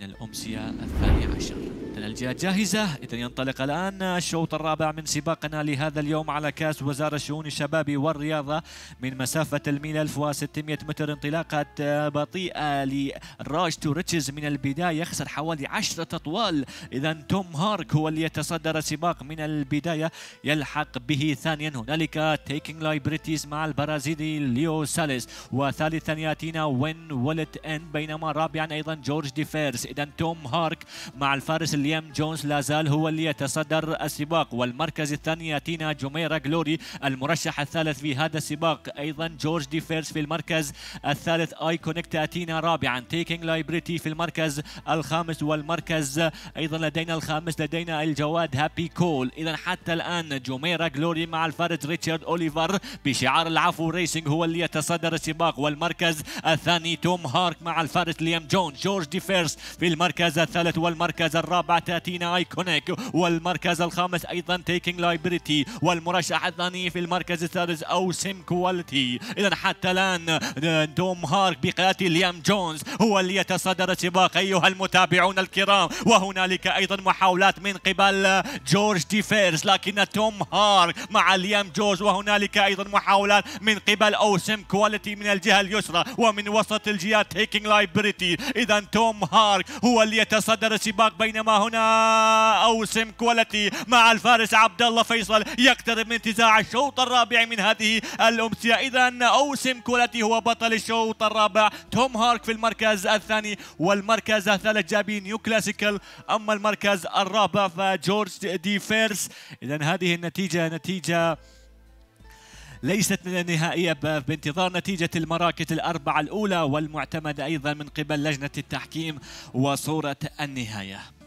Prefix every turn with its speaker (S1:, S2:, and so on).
S1: من الأمسية الثانية عشر إذا الجهات جاهزة إذا ينطلق الآن الشوط الرابع من سباقنا لهذا اليوم على كاس وزارة الشؤون الشباب والرياضة من مسافة الميل 1600 متر انطلاقة بطيئة لراج تو ريتشز من البداية يخسر حوالي 10 أطوال إذا توم هارك هو اللي يتصدر السباق من البداية يلحق به ثانيا هنالك تيكينج لايبرتيز مع البرازيلي ليو ساليس وثالثا ياتينا وين ولت ان بينما رابعا ايضا جورج ديفيرس اذا توم هارك مع الفارس ليام جونز لا زال هو اللي يتصدر السباق والمركز الثاني ياتينا جوميرا جلوري المرشح الثالث في هذا السباق ايضا جورج دي فيرس في المركز الثالث اي كونكت ياتينا رابعا تيكينج لايبرتي في المركز الخامس والمركز ايضا لدينا الخامس لدينا الجواد هابي كول اذا حتى الان جوميرا جلوري مع الفارس ريتشارد اوليفر بشعار العفو ريسنج هو اللي يتصدر السباق والمركز الثاني توم هارك مع الفارس ليام جونز جورج دي فيرس في المركز الثالث والمركز الرابع تاتينا ايكونيك والمركز الخامس ايضا تيكينج لايبرتي والمرشح الثاني في المركز السادس او سيم كواليتي اذا حتى الان آه، دوم هارك بقياده ليام جونز هو اللي يتصدر السباق ايها المتابعون الكرام وهنالك ايضا محاولات من قبل آه، جورج ديفيرز لكن توم هارك مع ليام جورج وهنالك ايضا محاولات من قبل او سيم كواليتي من الجهه اليسرى ومن وسط الجهه تيكينج لايبرتي اذا توم هارك هو اللي يتصدر السباق بينما هنا أوسم كواليتي مع الفارس عبد الله فيصل يقترب من انتزاع الشوط الرابع من هذه الأمسية إذا أوسم كواليتي هو بطل الشوط الرابع توم هارك في المركز الثاني والمركز الثالث جابي نيو كلاسيكال أما المركز الرابع فجورج دي فيرس إذا هذه النتيجة نتيجة ليست من النهائية بانتظار نتيجة المراكز الأربعة الأولى والمعتمدة أيضا من قبل لجنة التحكيم وصورة النهاية